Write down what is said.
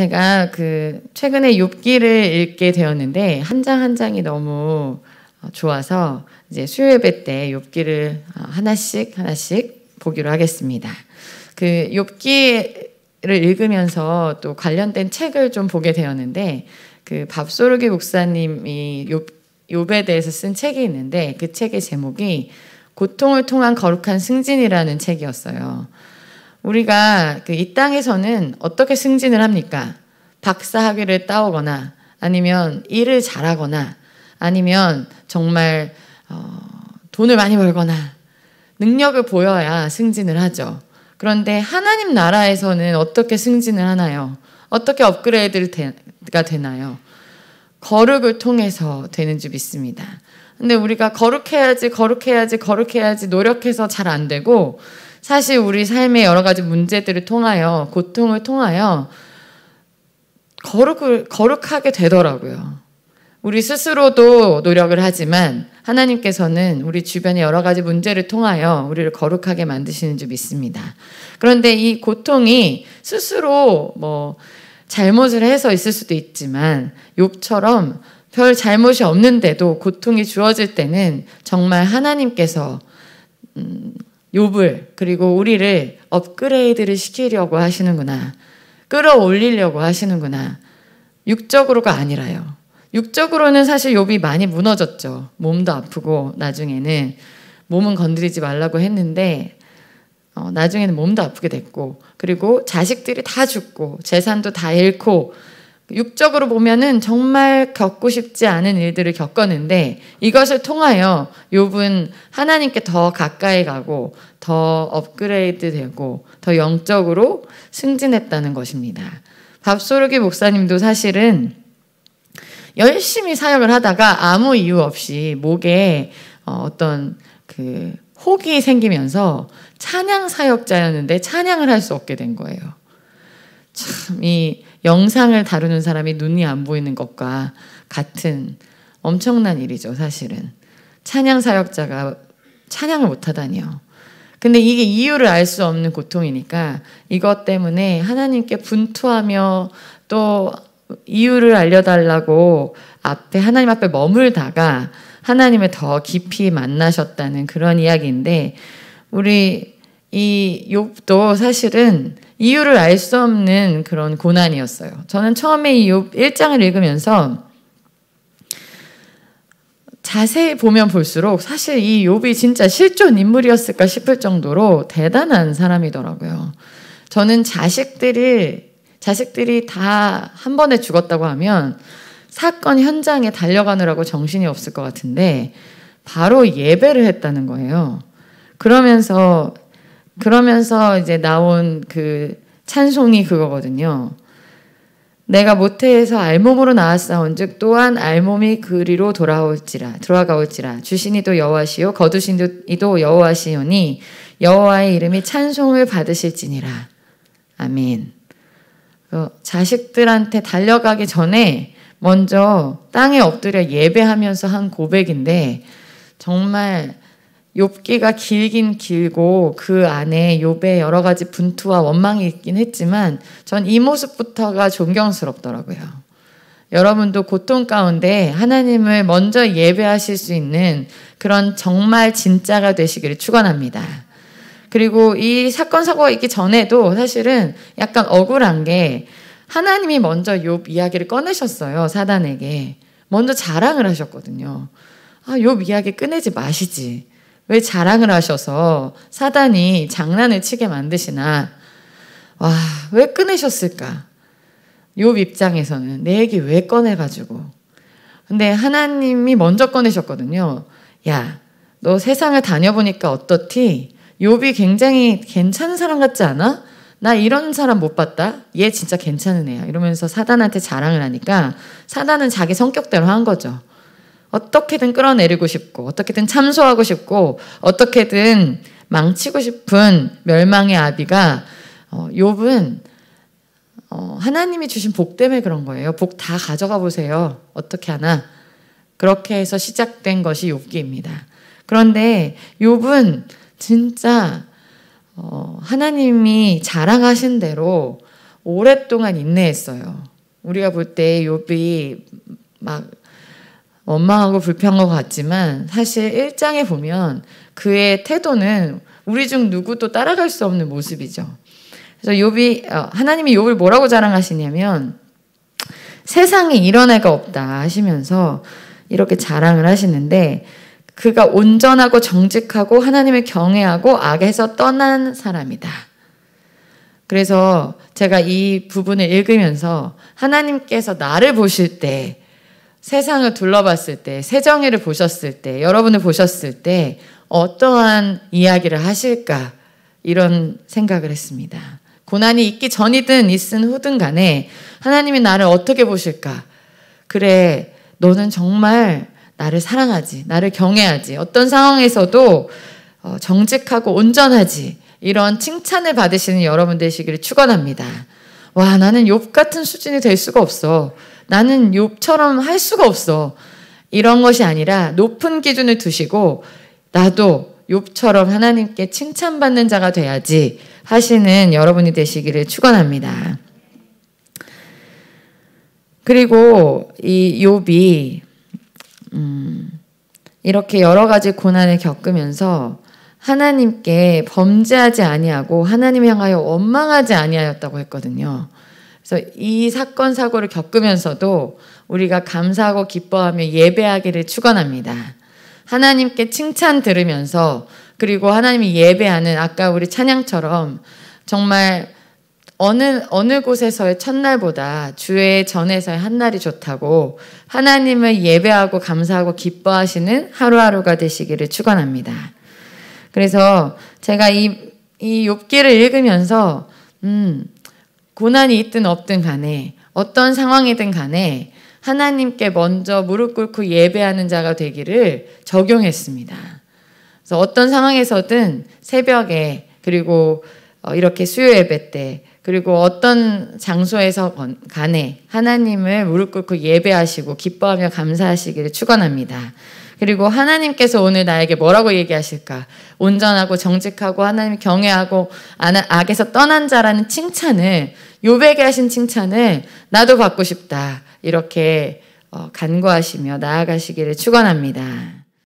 제가 그 최근에 욥기를 읽게 되었는데 한 장한 한 장이 너무 어, 좋아서 이제 수요예배 때 욥기를 어, 하나씩 하나씩 보기로 하겠습니다. 그 욥기를 읽으면서 또 관련된 책을 좀 보게 되었는데 그 밥소르기 목사님이 욥 욥에 대해서 쓴 책이 있는데 그 책의 제목이 고통을 통한 거룩한 승진이라는 책이었어요. 우리가 그이 땅에서는 어떻게 승진을 합니까? 박사 학위를 따오거나 아니면 일을 잘하거나 아니면 정말 어, 돈을 많이 벌거나 능력을 보여야 승진을 하죠. 그런데 하나님 나라에서는 어떻게 승진을 하나요? 어떻게 업그레이드가 되나요? 거룩을 통해서 되는 줄 믿습니다. 근데 우리가 거룩해야지, 거룩해야지, 거룩해야지 노력해서 잘 안 되고 사실 우리 삶의 여러 가지 문제들을 통하여 고통을 통하여 거룩을, 거룩하게 되더라고요. 우리 스스로도 노력을 하지만 하나님께서는 우리 주변의 여러 가지 문제를 통하여 우리를 거룩하게 만드시는 줄 믿습니다. 그런데 이 고통이 스스로 뭐 잘못을 해서 있을 수도 있지만 욥처럼 별 잘못이 없는데도 고통이 주어질 때는 정말 하나님께서 음, 욥을 그리고 우리를 업그레이드를 시키려고 하시는구나. 끌어올리려고 하시는구나. 육적으로가 아니라요. 육적으로는 사실 욥이 많이 무너졌죠. 몸도 아프고 나중에는 몸은 건드리지 말라고 했는데 어, 나중에는 몸도 아프게 됐고 그리고 자식들이 다 죽고 재산도 다 잃고 육적으로 보면은 정말 겪고 싶지 않은 일들을 겪었는데 이것을 통하여 욥은 하나님께 더 가까이 가고 더 업그레이드 되고 더 영적으로 승진했다는 것입니다. 밥소르기 목사님도 사실은 열심히 사역을 하다가 아무 이유 없이 목에 어, 어떤 그 혹이 생기면서 찬양 사역자였는데 찬양을 할 수 없게 된 거예요. 참이 영상을 다루는 사람이 눈이 안 보이는 것과 같은 엄청난 일이죠, 사실은. 찬양 사역자가 찬양을 못 하다니요. 근데 이게 이유를 알 수 없는 고통이니까 이것 때문에 하나님께 분투하며 또 이유를 알려달라고 앞에 하나님 앞에 머물다가 하나님을 더 깊이 만나셨다는 그런 이야기인데 우리 이 욕도 사실은 이유를 알 수 없는 그런 고난이었어요. 저는 처음에 이욥 1장을 읽으면서 자세히 보면 볼수록 사실 이 욥이 진짜 실존 인물이었을까 싶을 정도로 대단한 사람이더라고요. 저는 자식들이 자식들이 다 한 번에 죽었다고 하면 사건 현장에 달려가느라고 정신이 없을 것 같은데 바로 예배를 했다는 거예요. 그러면서 그러면서 이제 나온 그 찬송이 그거거든요. 내가 모태에서 알몸으로 나왔사온즉 또한 알몸이 그리로 돌아올지라 돌아가올지라 주신이 도 여호와시요 거두신 이도 여호와시오니 여호와의 이름이 찬송을 받으실지니라 아멘. 어, 자식들한테 달려가기 전에 먼저 땅에 엎드려 예배하면서 한 고백인데 정말 욥기가 길긴 길고 그 안에 욥의 여러 가지 분투와 원망이 있긴 했지만 전 이 모습부터가 존경스럽더라고요. 여러분도 고통 가운데 하나님을 먼저 예배하실 수 있는 그런 정말 진짜가 되시기를 축원합니다. 그리고 이 사건 사고가 있기 전에도 사실은 약간 억울한 게 하나님이 먼저 욥 이야기를 꺼내셨어요. 사단에게. 먼저 자랑을 하셨거든요. 아, 욥 이야기 꺼내지 마시지. 왜 자랑을 하셔서 사단이 장난을 치게 만드시나? 와, 왜 꺼내셨을까? 욥 입장에서는 내 얘기 왜 꺼내가지고. 근데 하나님이 먼저 꺼내셨거든요. 야, 너 세상을 다녀보니까 어떻디? 욥이 굉장히 괜찮은 사람 같지 않아? 나 이런 사람 못 봤다. 얘 진짜 괜찮은 애야. 이러면서 사단한테 자랑을 하니까 사단은 자기 성격대로 한 거죠. 어떻게든 끌어내리고 싶고, 어떻게든 참소하고 싶고, 어떻게든 망치고 싶은 멸망의 아비가, 어, 욥은, 어, 하나님이 주신 복 때문에 그런 거예요. 복 다 가져가 보세요. 어떻게 하나. 그렇게 해서 시작된 것이 욥기입니다. 그런데 욥은 진짜 어, 하나님이 자랑하신 대로 오랫동안 인내했어요. 우리가 볼 때 욥이 막 원망하고 불평한것 같지만 사실 1장에 보면 그의 태도는 우리 중 누구도 따라갈 수 없는 모습이죠. 그래서 욥이 어, 하나님이 욥을 뭐라고 자랑하시냐면 세상에 이런 애가 없다 하시면서 이렇게 자랑을 하시는데 그가 온전하고 정직하고 하나님을 경외하고 악에서 떠난 사람이다. 그래서 제가 이 부분을 읽으면서 하나님께서 나를 보실 때 세상을 둘러봤을 때, 세정이를 보셨을 때, 여러분을 보셨을 때 어떠한 이야기를 하실까 이런 생각을 했습니다. 고난이 있기 전이든 있은 후든 간에 하나님이 나를 어떻게 보실까? 그래, 너는 정말 나를 사랑하지, 나를 경외하지, 어떤 상황에서도 어, 정직하고 온전하지 이런 칭찬을 받으시는 여러분 되시기를 축원합니다. 와, 나는 욥 같은 수준이 될 수가 없어. 나는 욕처럼할 수가 없어. 이런 것이 아니라 높은 기준을 두시고 나도 욕처럼 하나님께 칭찬받는 자가 돼야지 하시는 여러분이 되시기를 축원합니다. 그리고 이 욥이 음 이렇게 여러 가지 고난을 겪으면서 하나님께 범죄하지 아니하고 하나님 향하여 원망하지 아니하였다고 했거든요. 그래서 이 사건 사고를 겪으면서도 우리가 감사하고 기뻐하며 예배하기를 축원합니다. 하나님께 칭찬 들으면서 그리고 하나님이 예배하는 아까 우리 찬양처럼 정말 어느 어느 곳에서의 첫날보다 주의 전에서의 한 날이 좋다고 하나님을 예배하고 감사하고 기뻐하시는 하루하루가 되시기를 축원합니다. 그래서 제가 이 이 욥기를 읽으면서 음 고난이 있든 없든 간에 어떤 상황이든 간에 하나님께 먼저 무릎 꿇고 예배하는 자가 되기를 적용했습니다. 그래서 어떤 상황에서든 새벽에 그리고 어, 이렇게 수요 예배 때 그리고 어떤 장소에서 간에 하나님을 무릎 꿇고 예배하시고 기뻐하며 감사하시기를 축원합니다. 그리고 하나님께서 오늘 나에게 뭐라고 얘기하실까? 온전하고 정직하고 하나님 경외하고 악에서 떠난 자라는 칭찬을 요백에 하신 칭찬을 나도 받고 싶다. 이렇게 어, 간구하시며 나아가시기를 축원합니다.